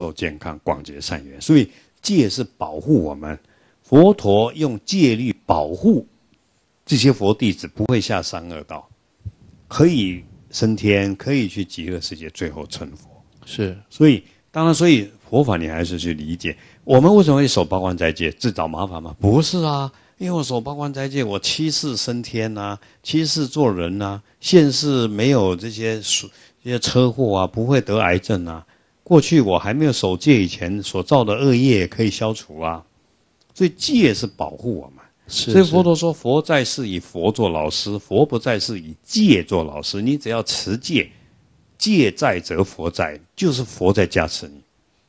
够健康，广结善缘，所以戒是保护我们。佛陀用戒律保护这些佛弟子，不会下三恶道，可以升天，可以去极乐世界，最后成佛。是，所以当然，所以佛法你还是去理解。我们为什么会守八关斋戒，自找麻烦吗？不是啊，因为我守八关斋戒，我七世升天呐，七世做人呐，现世没有这些，这些车祸啊，不会得癌症啊。过去我还没有守戒以前所造的恶业可以消除啊，所以戒是保护我们。所以佛陀说，佛在是以佛做老师，佛不在是以戒做老师。你只要持戒，戒在则佛在，就是佛在加持你。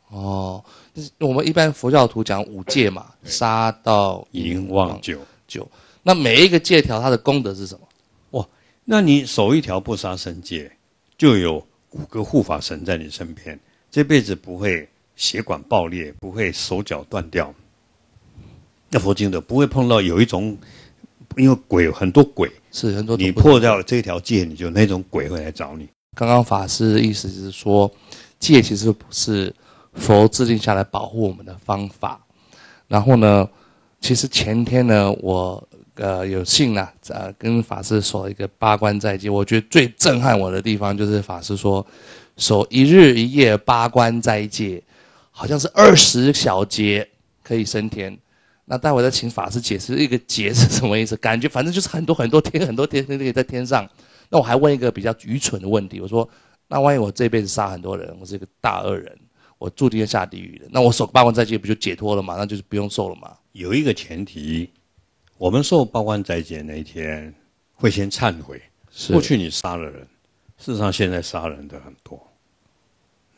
哦，我们一般佛教徒讲五戒嘛，杀盗淫妄酒酒。那每一个戒条它的功德是什么？哇，那你守一条不杀生戒，就有五个护法神在你身边。这辈子不会血管爆裂，不会手脚断掉。那佛经的，不会碰到有一种，因为鬼很多鬼是很多，你破掉了这条戒，你就那种鬼会来找你。刚刚法师的意思是说，戒其实不是佛制定下来保护我们的方法。然后呢，其实前天呢我。呃，有幸呢，呃，跟法师说一个八关斋戒。我觉得最震撼我的地方就是法师说，守一日一夜八关斋戒，好像是二十小节可以升天。那待会再请法师解释一个劫是什么意思？感觉反正就是很多很多天，很多天都可以在天上。那我还问一个比较愚蠢的问题，我说，那万一我这辈子杀很多人，我是一个大恶人，我注定要下地狱的，那我守八关斋戒不就解脱了吗？那就是不用受了吗？有一个前提。我们受报关斋戒那一天，会先忏悔。过去你杀了人，事实上现在杀人的很多，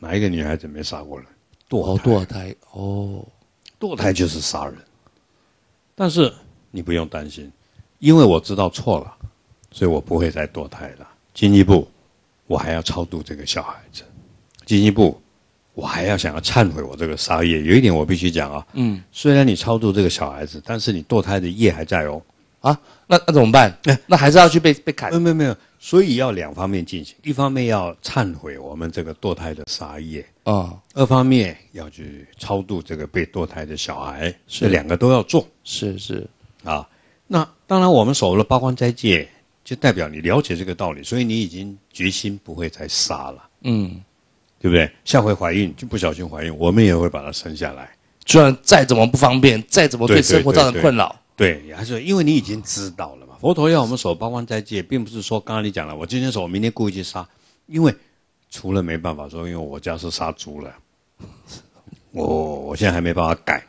哪一个女孩子没杀过人？堕哦堕胎哦，堕胎就是杀人。但是你不用担心，因为我知道错了，所以我不会再堕胎了。进一步，我还要超度这个小孩子。进一步。我还要想要忏悔我这个杀业，有一点我必须讲啊。嗯，虽然你超度这个小孩子，但是你堕胎的业还在哦。啊，那那怎么办？那那还是要去被被砍。没有没有。所以要两方面进行，一方面要忏悔我们这个堕胎的杀业啊，二方面要去超度这个被堕胎的小孩，这两个都要做。是是。啊，那当然，我们所谓的八关斋戒，就代表你了解这个道理，所以你已经决心不会再杀了。嗯。对不对？下回怀孕就不小心怀孕，我们也会把它生下来。虽然再怎么不方便，再怎么对生活造成困扰，对，还是因为你已经知道了嘛。佛陀要我们守八关斋戒，并不是说刚刚你讲了，我今天守，明天故意去杀，因为除了没办法说，因为我家是杀猪了，我我现在还没办法改。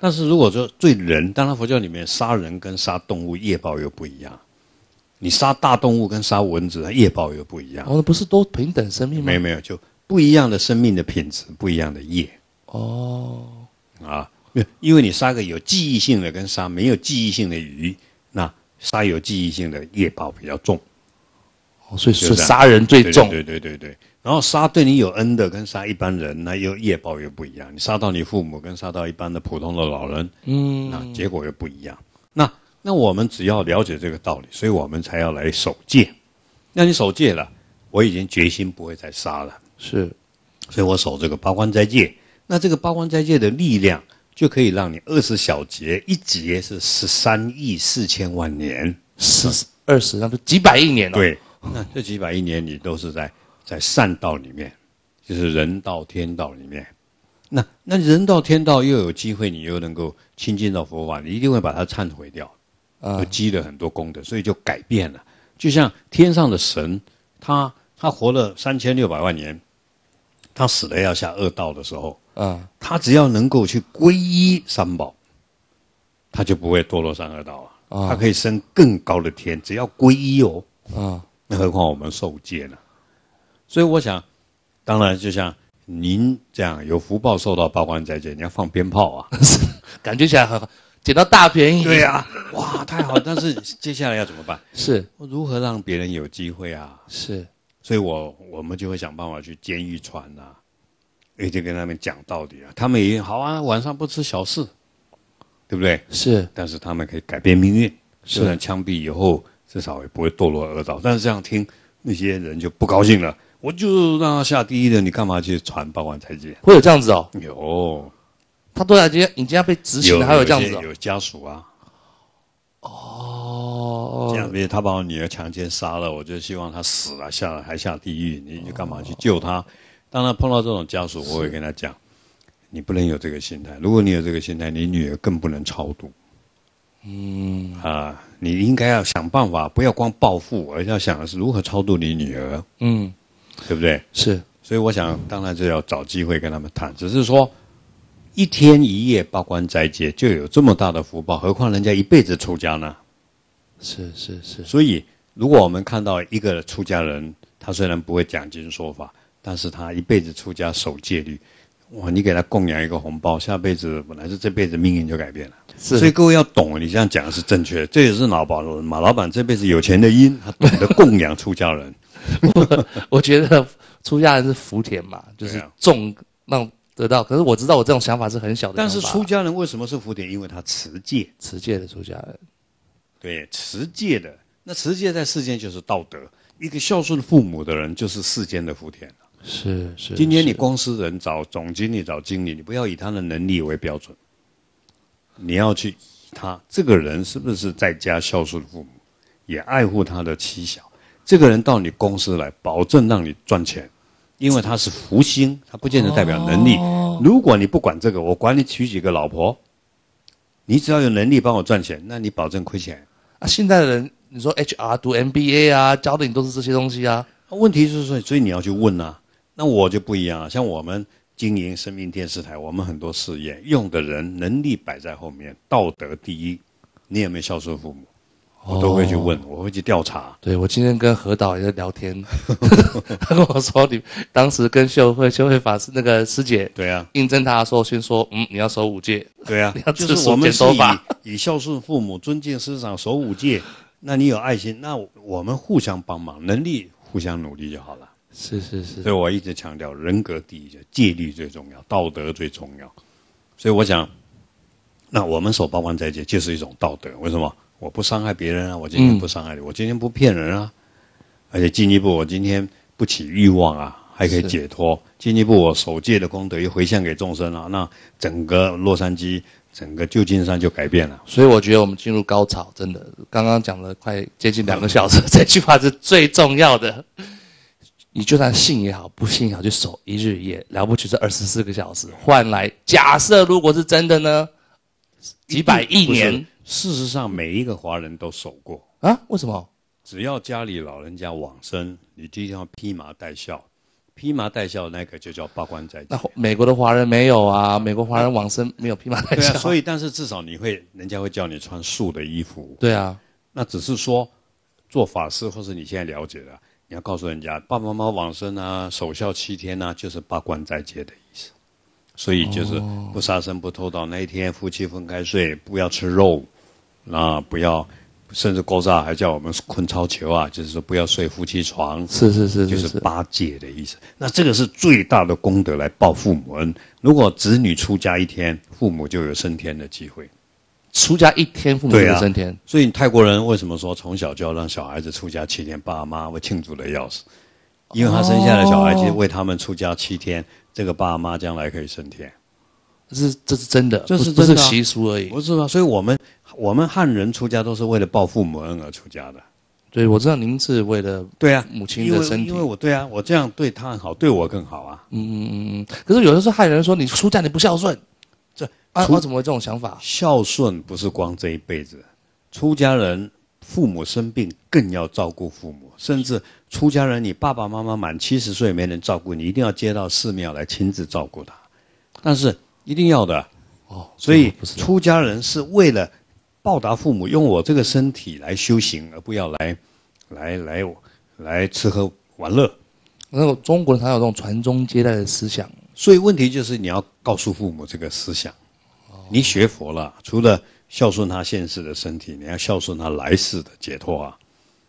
但是如果说对人，当然佛教里面杀人跟杀动物业报又不一样，你杀大动物跟杀蚊子的业报又不一样。哦，不是都平等生命吗？没有，没有就。不一样的生命的品质，不一样的业。哦，啊，因为你杀个有记忆性的，跟杀没有记忆性的鱼，那杀有记忆性的业报比较重。哦，所以是杀人最重，对对对对。然后杀对你有恩的，跟杀一般人，那又业报又不一样。你杀到你父母，跟杀到一般的普通的老人，嗯，那结果又不一样。那那我们只要了解这个道理，所以我们才要来守戒。那你守戒了，我已经决心不会再杀了。是，所以我守这个八关斋戒。那这个八关斋戒的力量，就可以让你二十小节，一节是十三亿四千万年，十二十那都几百亿年了。对，那这几百亿年你都是在在善道里面，就是人道、天道里面。那那人道、天道又有机会，你又能够亲近到佛法，你一定会把它忏悔掉，啊，积了很多功德，所以就改变了。就像天上的神，他他活了三千六百万年。他死了要下恶道的时候，啊，他只要能够去皈依三宝，他就不会堕落三恶道啊，他可以升更高的天，只要皈依哦。啊，那何况我们受戒呢？所以我想，当然就像您这样有福报受到八关斋戒，你要放鞭炮啊，感觉起来很好，捡到大便宜。对呀，哇，太好！但是接下来要怎么办？是，如何让别人有机会啊？是。所以我我们就会想办法去监狱传呐，一定跟他们讲道理啊。他们也好啊，晚上不吃小事，对不对？是。但是他们可以改变命运，虽然枪毙以后至少也不会堕落恶道。但是这样听，那些人就不高兴了。我就让他下第一的，你干嘛去传八万台阶？会有这样子哦。有，他在少阶？你今天被执行了，还有这样子？有家属啊。哦。这样，比如他把我女儿强奸杀了，我就希望他死了，下还下地狱。你干嘛去救他？当他碰到这种家属，我会跟他讲，你不能有这个心态。如果你有这个心态，你女儿更不能超度。嗯，啊，你应该要想办法，不要光报复，而要想的是如何超度你女儿。嗯，对不对？是。所以我想，当然就要找机会跟他们谈。只是说，一天一夜八关斋戒就有这么大的福报，何况人家一辈子出家呢？是是是，所以如果我们看到一个出家人，他虽然不会讲经说法，但是他一辈子出家守戒律，哇！你给他供养一个红包，下辈子本来是这辈子命运就改变了。是，所以各位要懂，你这样讲是正确的，这也是老保了。马老板这辈子有钱的因，他懂得供养出家人。我觉得出家人是福田嘛，就是种让得到。可是我知道我这种想法是很小的。但是出家人为什么是福田？因为他持戒，持戒的出家人。对，持戒的那持戒在世间就是道德。一个孝顺父母的人就是世间的福田是是。今天你公司人找总经理找经理，你不要以他的能力为标准，你要去他这个人是不是在家孝顺父母，也爱护他的妻小。这个人到你公司来，保证让你赚钱，因为他是福星，他不见得代表能力。如果你不管这个，我管你娶几个老婆，你只要有能力帮我赚钱，那你保证亏钱。啊，现在的人，你说 HR 读 MBA 啊，教的你都是这些东西啊。问题就是所以你要去问啊。那我就不一样了，像我们经营生命电视台，我们很多事业用的人能力摆在后面，道德第一。你有没有孝顺父母？我都会去问，我会去调查。对我今天跟何导也在聊天，他跟我说：“你当时跟秀慧秀慧法师那个师姐，对啊，印证他说，先说嗯，你要守五戒，对啊，就是我们是以孝顺父母、尊敬师长、守五戒。那你有爱心，那我们互相帮忙，能力互相努力就好了。是是是。所以我一直强调人格第一，戒律最重要，道德最重要。所以我想，那我们守八关斋戒就是一种道德。为什么？我不伤害别人啊，我今天不伤害你，我今天不骗人啊，而且进一步，我今天不起欲望啊，还可以解脱。进一步，我守戒的功德又回向给众生了，那整个洛杉矶、整个旧金山就改变了。所以我觉得我们进入高潮，真的，刚刚讲了快接近两个小时，这句话是最重要的。你就算信也好，不信也好，就守一日夜了不起，这二十四个小时换来，假设如果是真的呢，几百亿年。事实上，每一个华人都守过啊？为什么？只要家里老人家往生，你一定要披麻戴孝。披麻戴孝那个就叫八关斋。那美国的华人没有啊？美国华人往生没有披麻戴孝。对啊，所以但是至少你会，人家会叫你穿素的衣服。对啊，那只是说，做法事或是你现在了解的，你要告诉人家，爸爸妈妈往生啊，守孝七天呢，就是八关斋戒的意思。所以就是不杀生、不偷盗，那一天夫妻分开睡，不要吃肉。那不要，甚至勾萨还叫我们困操球啊，就是说不要睡夫妻床，是是是，就是八戒的意思。那这个是最大的功德来报父母恩。如果子女出家一天，父母就有升天的机会。出家一天父母就升天，所以泰国人为什么说从小就要让小孩子出家七天，爸妈会庆祝的要死，因为他生下来小孩就为他们出家七天，这个爸妈将来可以升天。这是这是真的，这是习俗而已，不是吗？所以我们。我们汉人出家都是为了报父母恩而出家的，对，我知道您是为了对啊母亲的身体。因为我对啊，我这样对他好，对我更好啊。嗯嗯嗯嗯。可是有的时候，汉人说你出家你不孝顺，这啊，我怎么会这种想法？孝顺不是光这一辈子，出家人父母生病更要照顾父母，甚至出家人你爸爸妈妈满七十岁没人照顾你，一定要接到寺庙来亲自照顾他，但是一定要的。哦，所以出家人是为了。报答父母，用我这个身体来修行，而不要来，来来来吃喝玩乐。然后中国人他有这种传宗接代的思想，所以问题就是你要告诉父母这个思想。你学佛了，除了孝顺他现世的身体，你要孝顺他来世的解脱啊。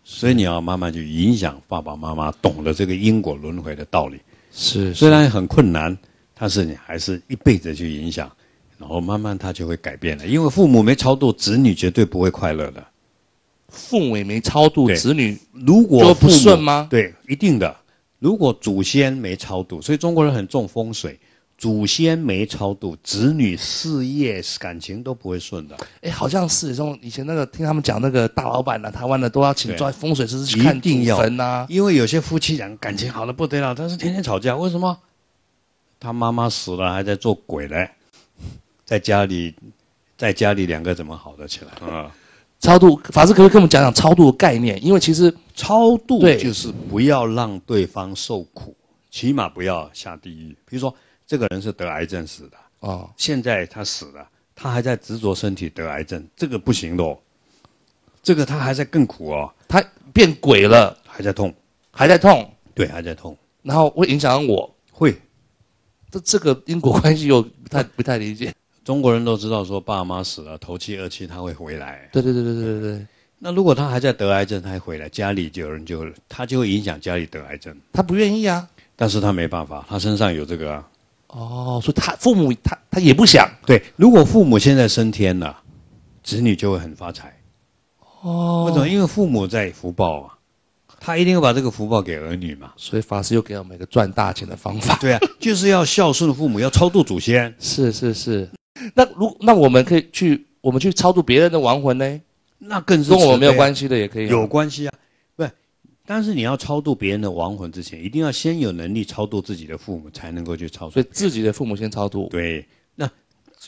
所以你要慢慢去影响爸爸妈妈，懂得这个因果轮回的道理。是，虽然很困难，但是你还是一辈子去影响。然后慢慢他就会改变了，因为父母没超度，子女绝对不会快乐的。父母没超度，子女如果不顺吗？对，一定的。如果祖先没超度，所以中国人很重风水。祖先没超度，子女事业感情都不会顺的。哎，好像是从以前那个听他们讲那个大老板啊，台湾的都要请专风水师去看命分啊。因为有些夫妻讲感情好的不得了，但是天天吵架，为什么？他妈妈死了还在做鬼嘞。在家里，在家里两个怎么好的起来啊？超度法师可以跟我们讲讲超度的概念，因为其实超度就是不要让对方受苦，起码不要下地狱。比如说，这个人是得癌症死的啊，现在他死了，他还在执着身体得癌症，这个不行的哦。这个他还在更苦哦，他变鬼了还在痛，还在痛，对，还在痛，然后会影响我。会，这这个因果关系又不太不太理解。中国人都知道，说爸妈死了，头七、二七他会回来。对对对对对对。那如果他还在得癌症，他还回来，家里就有人就他就会影响家里得癌症。他不愿意啊。但是他没办法，他身上有这个。哦，所以他父母他他也不想。对，如果父母现在升天了，子女就会很发财。哦。为什么？因为父母在福报啊，他一定要把这个福报给儿女嘛。所以法师又给我们一个赚大钱的方法。对啊，就是要孝顺父母，要超度祖先。是 是是。那如那我们可以去，我们去超度别人的亡魂呢？那跟我们没有关系的也可以。有关系啊，不但是你要超度别人的亡魂之前，一定要先有能力超度自己的父母，才能够去超度。所以自己的父母先超度。对，那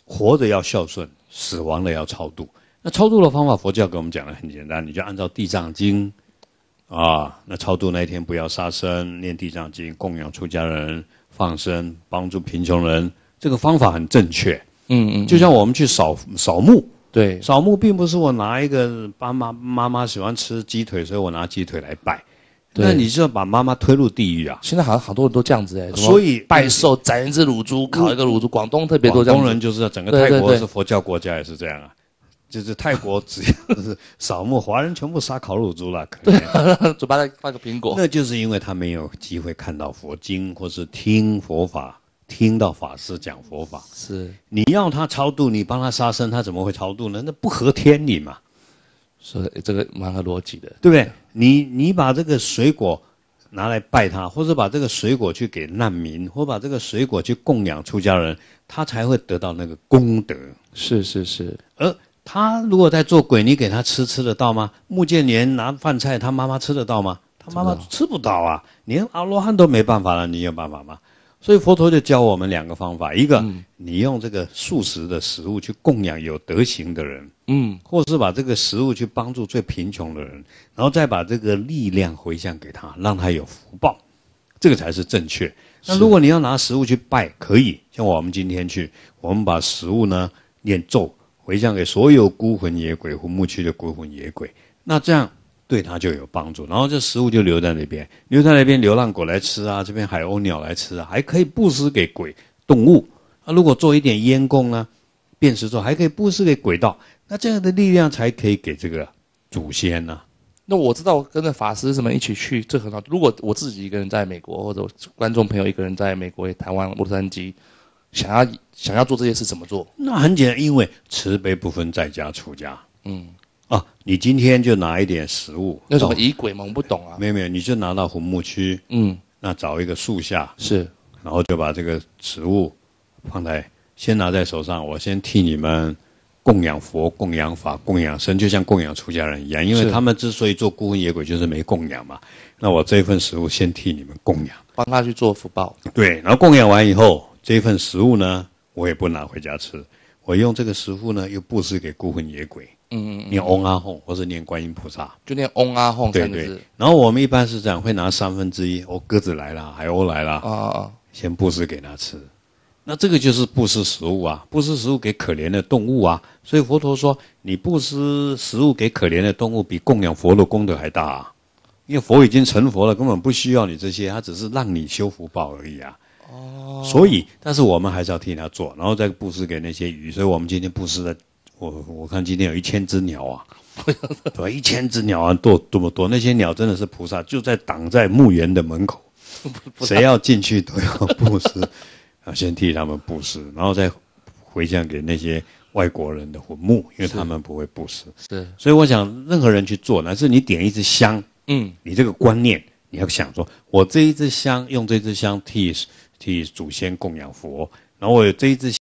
活着要孝顺，死亡了要超度。那超度的方法，佛教给我们讲的很简单，你就按照《地藏经》啊，那超度那一天不要杀生，念《地藏经》，供养出家人，放生，帮助贫穷人，这个方法很正确。嗯嗯，就像我们去扫扫墓，对，扫墓并不是我拿一个爸妈妈妈喜欢吃鸡腿，所以我拿鸡腿来拜。那你就要把妈妈推入地狱啊！现在好像好多人都这样子哎，所以拜寿宰一只乳猪，烤一个乳猪，广东特别多这样。广东人就是整个泰国是佛教国家也是这样啊，就是泰国只要 是扫墓，华人全部杀烤乳猪了。对，嘴巴里放个苹果。那就是因为他没有机会看到佛经或是听佛法。听到法师讲佛法是，你要他超度，你帮他杀生，他怎么会超度呢？那不合天理嘛，所以这个逻輯的，对不对？你你把这个水果拿来拜他，或者把这个水果去给难民，或把这个水果去供养出家人，他才会得到那个功德。是是是，而他如果在做鬼，你给他吃，吃得到吗？穆建年拿饭菜，他妈妈吃得到吗？他妈妈吃不到啊，连阿罗汉都没办法了，你有办法吗？所以佛陀就教我们两个方法：一个，你用这个素食的食物去供养有德行的人；嗯，或是把这个食物去帮助最贫穷的人，然后再把这个力量回向给他，让他有福报，这个才是正确。那如果你要拿食物去拜，可以，像我们今天去，我们把食物呢念咒，回向给所有孤魂野鬼或墓区的孤魂野鬼，那这样。对它就有帮助，然后这食物就留在那边，留在那边，流浪狗来吃啊，这边海鸥鸟来吃啊，还可以布施给鬼动物。啊，如果做一点烟供呢，辨识之后还可以布施给鬼道，那这样的力量才可以给这个祖先呢。那我知道跟着法师什么一起去，这很好。如果我自己一个人在美国，或者观众朋友一个人在美国、台湾、洛杉矶，想要想要做这些事怎么做？那很简单，因为慈悲不分在家出家。嗯。啊，你今天就拿一点食物，那什么野鬼们不懂啊？没有没有，你就拿到红木区，嗯，那找一个树下是，然后就把这个食物放在，先拿在手上，我先替你们供养佛、供养法、供养神，就像供养出家人一样，因为他们之所以做孤魂野鬼，就是没供养嘛。那我这份食物先替你们供养，帮他去做福报。对，然后供养完以后，这份食物呢，我也不拿回家吃，我用这个食物呢，又布施给孤魂野鬼。嗯念嗡啊吽，或者念观音菩萨，就念嗡啊吽三字。然后我们一般是这样，会拿三分之一，哦，鸽子来了，海鸥来了，啊啊，先布施给他吃。那这个就是布施食物啊，布施食物给可怜的动物啊。所以佛陀说，你布施食物给可怜的动物，比供养佛的功德还大。因为佛已经成佛了，根本不需要你这些，他只是让你修福报而已啊。哦，所以，但是我们还是要替他做，然后再布施给那些鱼。所以我们今天布施的。我我看今天有一千只鸟啊，对，一千只鸟啊多多么多，那些鸟真的是菩萨，就在挡在墓园的门口，谁要进去都要布施，啊，先替他们布施，然后再回向给那些外国人的坟墓，因为他们不会布施。是，所以我想，任何人去做，乃至是你点一支香，嗯，你这个观念，你要想说，我这一支香用这支香替替祖先供养佛，然后我有这一支。